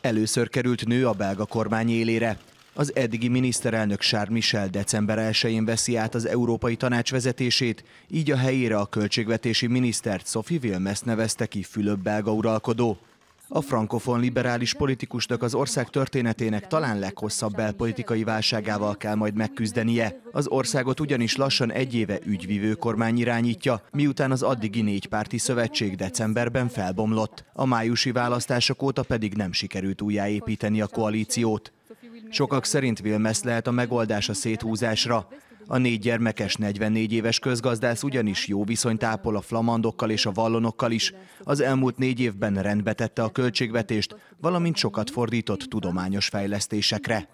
Először került nő a belga kormány élére. Az eddigi miniszterelnök Charles Michel december 1-én veszi át az Európai Tanács vezetését, így a helyére a költségvetési minisztert Sophie Wilmes nevezte ki Fülöp belga uralkodó. A frankofon liberális politikusnak az ország történetének talán leghosszabb belpolitikai válságával kell majd megküzdenie. Az országot ugyanis lassan egy éve ügyvivő kormány irányítja, miután az addigi párti szövetség decemberben felbomlott. A májusi választások óta pedig nem sikerült újjáépíteni a koalíciót. Sokak szerint Vilmes lehet a megoldás a széthúzásra, a négy gyermekes 44 éves közgazdász ugyanis jó viszonyt ápol a flamandokkal és a vallonokkal is. Az elmúlt négy évben rendbe tette a költségvetést, valamint sokat fordított tudományos fejlesztésekre.